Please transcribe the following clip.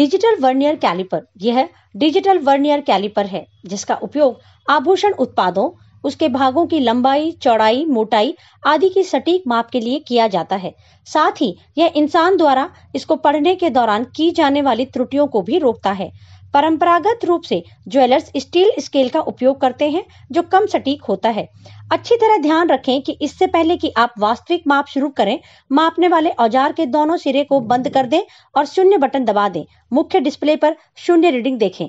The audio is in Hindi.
डिजिटल वर्नियर कैलिपर यह डिजिटल वर्नियर कैलिपर है जिसका उपयोग आभूषण उत्पादों उसके भागों की लंबाई चौड़ाई मोटाई आदि की सटीक माप के लिए किया जाता है साथ ही यह इंसान द्वारा इसको पढ़ने के दौरान की जाने वाली त्रुटियों को भी रोकता है परंपरागत रूप से ज्वेलर्स स्टील स्केल का उपयोग करते हैं जो कम सटीक होता है अच्छी तरह ध्यान रखें कि इससे पहले कि आप वास्तविक माप शुरू करें मापने वाले औजार के दोनों सिरे को बंद कर दें और शून्य बटन दबा दें मुख्य डिस्प्ले पर शून्य रीडिंग देखें